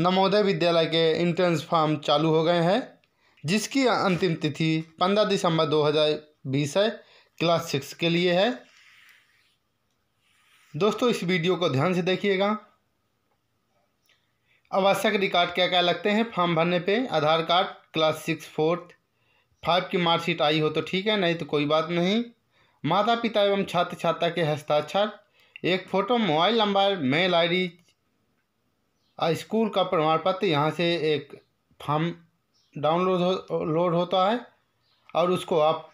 नवोदय विद्यालय के entrance form चालू हो गए हैं जिसकी अंतिम तिथि पंद्रह दिसंबर दो हज़ार बीस है क्लास सिक्स के लिए है दोस्तों इस वीडियो को ध्यान से देखिएगा आवश्यक रिकॉर्ड क्या क्या लगते हैं फॉर्म भरने पे Aadhaar card class six fourth five की मार्कशीट आई हो तो ठीक है नहीं तो कोई बात नहीं माता पिता एवं छात्र छात्रा के हस्ताक्षर एक photo mobile number mail ID school का प्रमाण पत्र यहाँ से एक फॉर्म डाउनलोड हो लोड होता है और उसको आप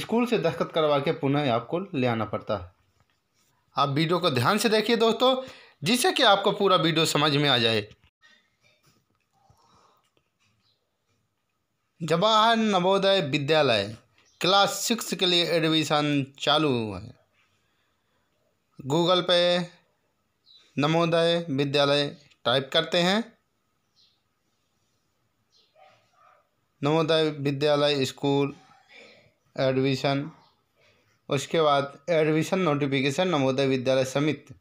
स्कूल से दस्खत करवा के पुनः आपको ले आना पड़ता है आप वीडियो को ध्यान से देखिए दोस्तों जिससे कि आपको पूरा वीडियो समझ में आ जाए जवाहर नवोदय विद्यालय क्लास सिक्स के लिए एडमिशन चालू है गूगल पे नमोदय विद्यालय टाइप करते हैं नवोदय विद्यालय स्कूल एडमिशन उसके बाद एडमिशन नोटिफिकेशन नवोदय विद्यालय समिति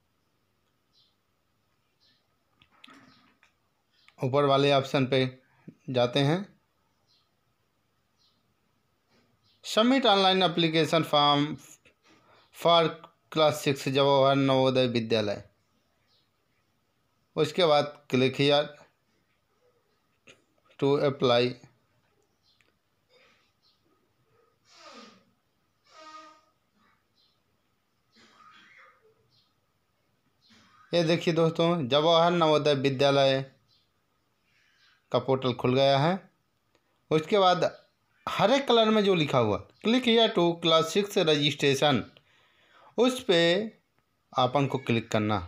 ऊपर वाले ऑप्शन पे जाते हैं submit online application form for class six Jawahar Navodaya Vidyalaya उसके बाद क्लिक किया टू अप्लाई ये देखिए दोस्तों जवाहर नवोदय विद्यालय का पोर्टल खुल गया है उसके बाद हरे कलर में जो लिखा हुआ क्लिक किया टू क्लास सिक्स रजिस्ट्रेशन उस पर आपन को क्लिक करना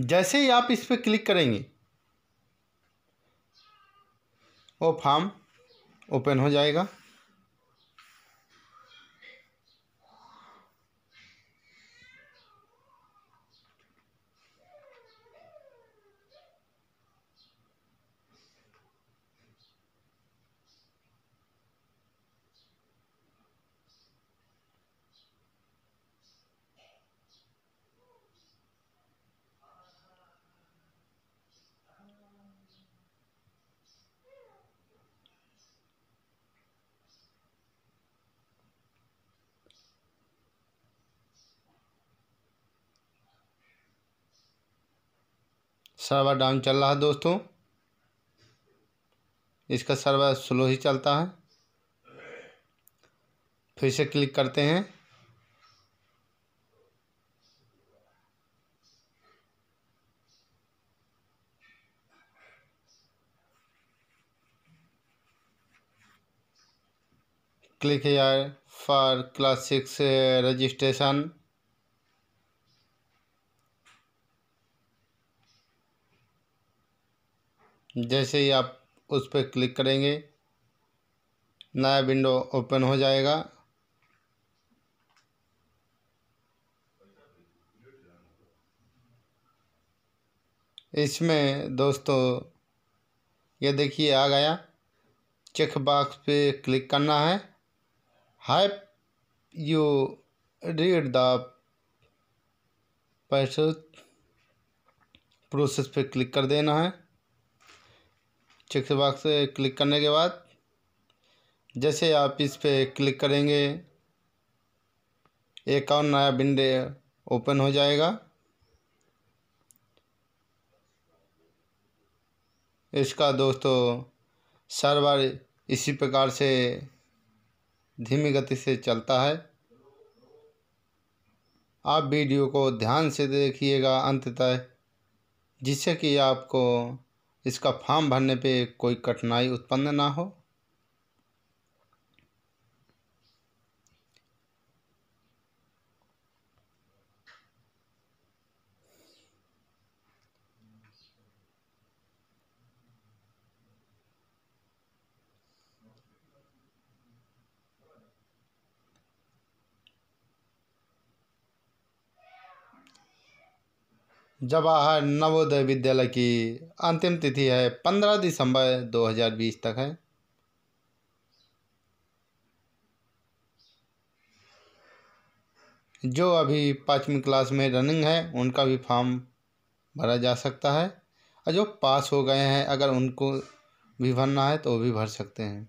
जैसे ही आप इस पर क्लिक करेंगे वो फार्म ओपन हो जाएगा सर्वर डाउन चल रहा है दोस्तों इसका सर्वर स्लो ही चलता है फिर से क्लिक करते हैं क्लिक यार फॉर क्लास सिक्स रजिस्ट्रेशन जैसे ही आप उस पर क्लिक करेंगे नया विंडो ओपन हो जाएगा इसमें दोस्तों ये देखिए आ गया चेक बॉक्स पे क्लिक करना है हैप यू रीड द पैसे प्रोसेस पे क्लिक कर देना है टिक्स बॉक्स क्लिक करने के बाद जैसे आप इस पर क्लिक करेंगे एक और नया विंडे ओपन हो जाएगा इसका दोस्तों सर्वर इसी प्रकार से धीमी गति से चलता है आप वीडियो को ध्यान से देखिएगा अंत तक जिससे कि आपको इसका फॉर्म भरने पे कोई कठिनाई उत्पन्न ना हो जवाहर नवोदय विद्यालय की अंतिम तिथि है पंद्रह दिसंबर दो हजार बीस तक है जो अभी पाँचवीं क्लास में रनिंग है उनका भी फॉर्म भरा जा सकता है और जो पास हो गए हैं अगर उनको भी भरना है तो वो भी भर सकते हैं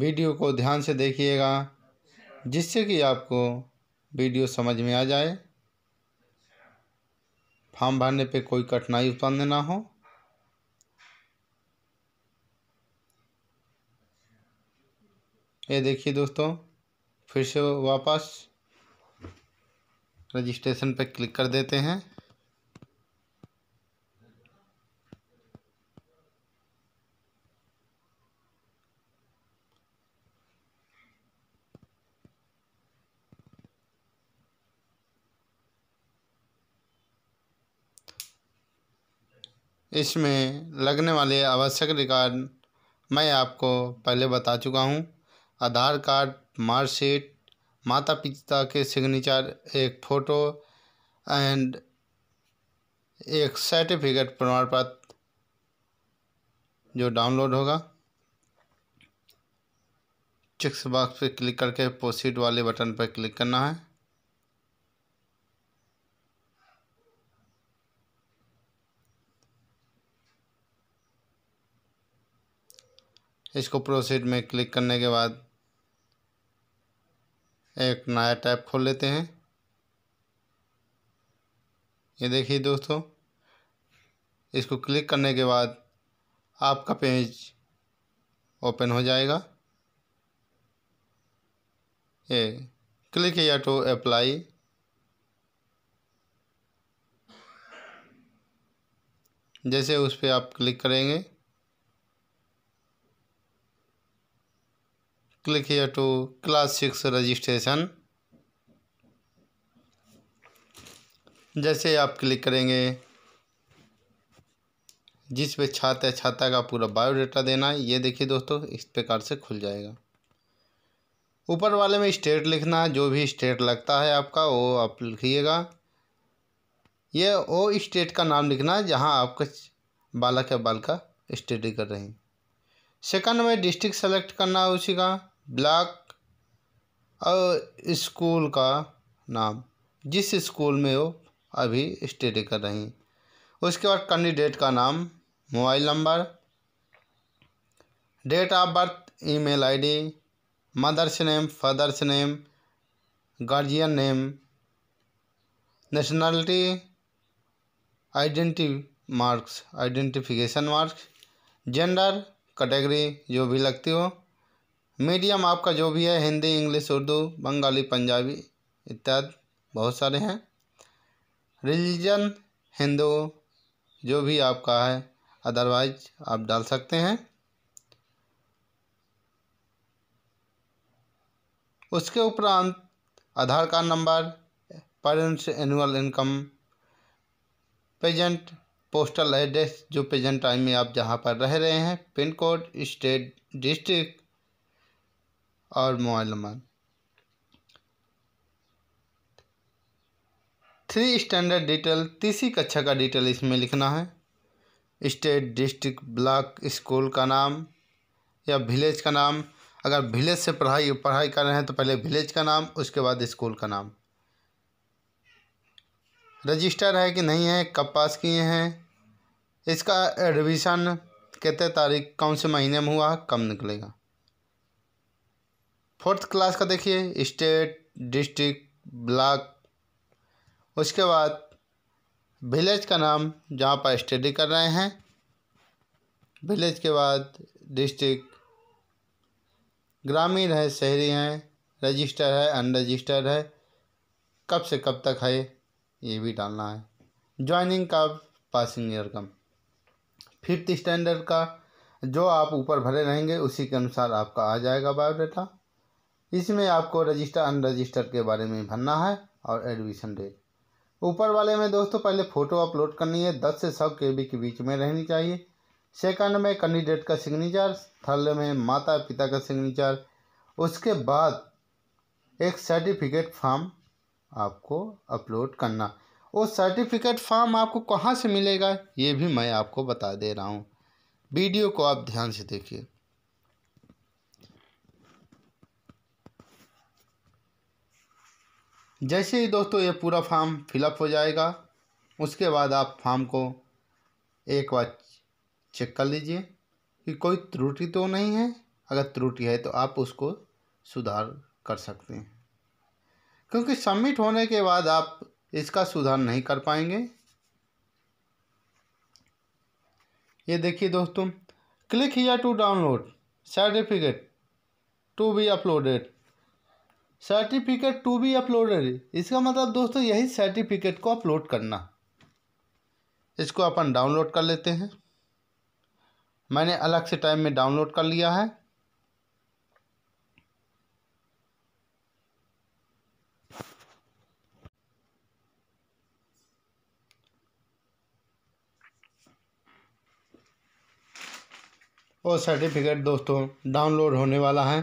वीडियो को ध्यान से देखिएगा जिससे कि आपको वीडियो समझ में आ जाए फॉर्म भरने पे कोई कठिनाई उत्पन्न ना हो ये देखिए दोस्तों फिर से वापस रजिस्ट्रेशन पे क्लिक कर देते हैं इसमें लगने वाले आवश्यक रिकॉर्ड मैं आपको पहले बता चुका हूँ आधार कार्ड मार्कशीट माता पिता के सिग्नेचर एक फ़ोटो एंड एक सर्टिफिकेट प्रमाण पत्र जो डाउनलोड होगा चिक्स बॉक्स पर क्लिक करके प्रोसीड वाले बटन पर क्लिक करना है इसको प्रोसीड में क्लिक करने के बाद एक नया टैब खोल लेते हैं ये देखिए दोस्तों इसको क्लिक करने के बाद आपका पेज ओपन हो जाएगा ये क्लिक या टू अप्लाई जैसे उस पर आप क्लिक करेंगे click here to class 6 registration जैसे आप क्लिक करेंगे जिस पे छात्र है छात्रा का पूरा बायोडाटा देना है ये देखिए दोस्तों इस प्रकार से खुल जाएगा ऊपर वाले में स्टेट लिखना है जो भी स्टेट लगता है आपका वो आप लिखिएगा ये वो स्टेट का नाम लिखना है जहाँ आपके बालक या बालका स्टडी कर रहे हैं सेकंड में डिस्ट्रिक्ट सेलेक्ट करना है उसी का ब्लॉक और स्कूल का नाम जिस स्कूल में वो अभी स्टडी कर रही हैं उसके बाद कैंडिडेट का नाम mobile number date of birth email ID mother's name father's name guardian name nationality identity marks identification marks gender category जो भी लगती हो मीडियम आपका जो भी है हिंदी इंग्लिश उर्दू बंगाली पंजाबी इत्यादि बहुत सारे हैं रिलीजन हिंदू जो भी आपका है अदरवाइज आप डाल सकते हैं उसके उपरांत Aadhaar card number parents annual income पेजेंट पोस्टल एड्रेस जो प्रेजेंट टाइम में आप जहाँ पर रह रहे हैं पिन कोड स्टेट डिस्ट्रिक्ट और mobile number three standard detail तीसरी कक्षा का डिटेल इसमें लिखना है स्टेट डिस्ट्रिक्ट ब्लॉक स्कूल का नाम या विलेज का नाम अगर विलेज से पढ़ाई पढ़ाई कर रहे हैं तो पहले विलेज का नाम उसके बाद स्कूल का नाम रजिस्टर है कि नहीं है कब पास किए हैं इसका एडमिशन कितने तारीख कौन से महीने में हुआ कब निकलेगा फोर्थ क्लास का देखिए स्टेट डिस्ट्रिक्ट ब्लॉक उसके बाद विलेज का नाम जहाँ पर स्टडी कर रहे हैं विलेज के बाद डिस्ट्रिक्ट ग्रामीण है शहरी हैं रजिस्टर है अनरजिस्टर है कब से कब तक है ये भी डालना है ज्वाइनिंग का passing year cum fifth standard का जो आप ऊपर भरे रहेंगे उसी के अनुसार आपका आ जाएगा बायोडाटा इसमें आपको रजिस्टर अनरजिस्टर के बारे में भरना है और एडमिशन डेट ऊपर वाले में दोस्तों पहले फ़ोटो अपलोड करनी है दस से सौ के बी के बीच में रहनी चाहिए सेकंड में कैंडिडेट का सिग्नेचर थर्ड में माता पिता का सिग्नेचर उसके बाद एक सर्टिफिकेट फॉर्म आपको अपलोड करना वो सर्टिफिकेट फॉर्म आपको कहाँ से मिलेगा ये भी मैं आपको बता दे रहा हूँ वीडियो को आप ध्यान से देखिए जैसे ही दोस्तों ये पूरा फार्म फिलअप हो जाएगा उसके बाद आप फार्म को एक बार चेक कर लीजिए कि कोई त्रुटि तो नहीं है अगर त्रुटि है तो आप उसको सुधार कर सकते हैं क्योंकि सबमिट होने के बाद आप इसका सुधार नहीं कर पाएंगे ये देखिए दोस्तों click here to download certificate to be uploaded certificate to be uploaded इसका मतलब दोस्तों यही सर्टिफिकेट को अपलोड करना इसको अपन डाउनलोड कर लेते हैं मैंने अलग से टाइम में डाउनलोड कर लिया है और सर्टिफिकेट दोस्तों डाउनलोड होने वाला है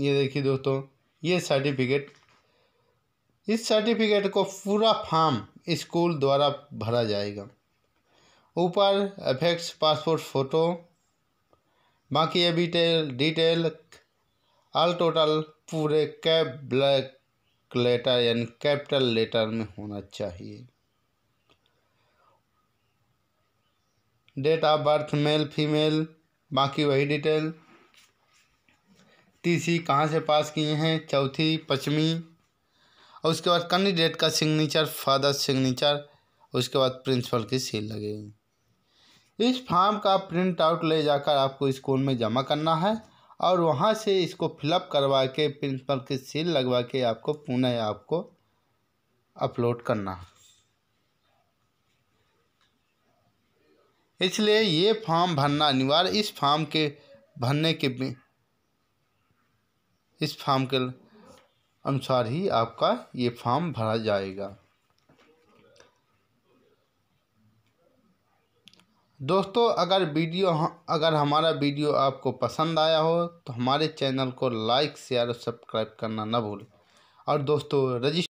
ये देखिए दोस्तों ये सर्टिफिकेट इस सर्टिफिकेट को पूरा फॉर्म स्कूल द्वारा भरा जाएगा ऊपर अफेक्स पासपोर्ट फ़ोटो बाकी अभी डिटेल डिटेल ऑल टोटल पूरे कैप ब्लैक लेटर यानी कैपिटल लेटर में होना चाहिए date of birth male female बाकी वही डिटेल तीसरी कहाँ से पास किए हैं चौथी पश्चिमी और उसके बाद कैंडिडेट का सिग्नेचर फादर सिग्नेचर उसके बाद प्रिंसिपल की सील लगेगी इस फॉर्म का प्रिंट आउट ले जाकर आपको स्कूल में जमा करना है और वहाँ से इसको फिलअप करवा के प्रिंसिपल की सील लगवा के आपको पुणे आपको अपलोड करना है इसलिए ये फॉर्म भरना अनिवार्य इस फॉर्म के भरने के इस फॉर्म के अनुसार ही आपका ये फॉर्म भरा जाएगा दोस्तों अगर वीडियो अगर हमारा वीडियो आपको पसंद आया हो तो हमारे चैनल को लाइक शेयर और सब्सक्राइब करना ना भूलें और दोस्तों रजिस्टर